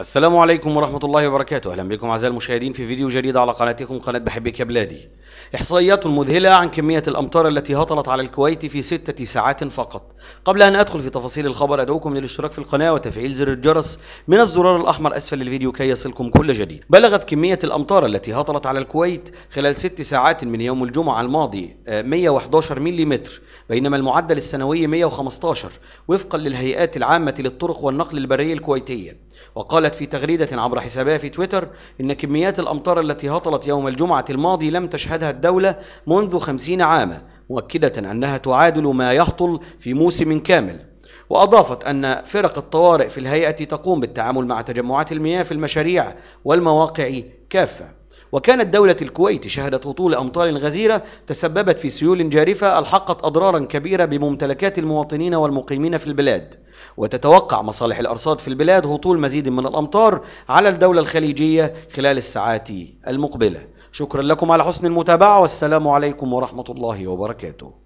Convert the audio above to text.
السلام عليكم ورحمة الله وبركاته أهلا بكم أعزائي المشاهدين في فيديو جديد على قناتكم قناة بحبك يا بلادي إحصائيات مذهلة عن كمية الأمطار التي هطلت على الكويت في ستة ساعات فقط قبل أن أدخل في تفاصيل الخبر أدعوكم للاشتراك في القناة وتفعيل زر الجرس من الزرار الأحمر أسفل الفيديو كي يصلكم كل جديد بلغت كمية الأمطار التي هطلت على الكويت خلال ست ساعات من يوم الجمعة الماضي 111 آه، ملم بينما المعدل السنوي 115 وفقا للهيئات العامة للطرق والنقل البري الكويتية وقالت في تغريدة عبر حسابها في تويتر إن كميات الأمطار التي هطلت يوم الجمعة الماضي لم تشهدها الدولة منذ خمسين عاما مؤكدة أنها تعادل ما يهطل في موسم كامل وأضافت أن فرق الطوارئ في الهيئة تقوم بالتعامل مع تجمعات المياه في المشاريع والمواقع كافة وكانت دولة الكويت شهدت هطول أمطار غزيرة تسببت في سيول جارفة ألحقت أضرارا كبيرة بممتلكات المواطنين والمقيمين في البلاد وتتوقع مصالح الأرصاد في البلاد هطول مزيد من الأمطار على الدولة الخليجية خلال الساعات المقبلة شكرا لكم على حسن المتابعة والسلام عليكم ورحمة الله وبركاته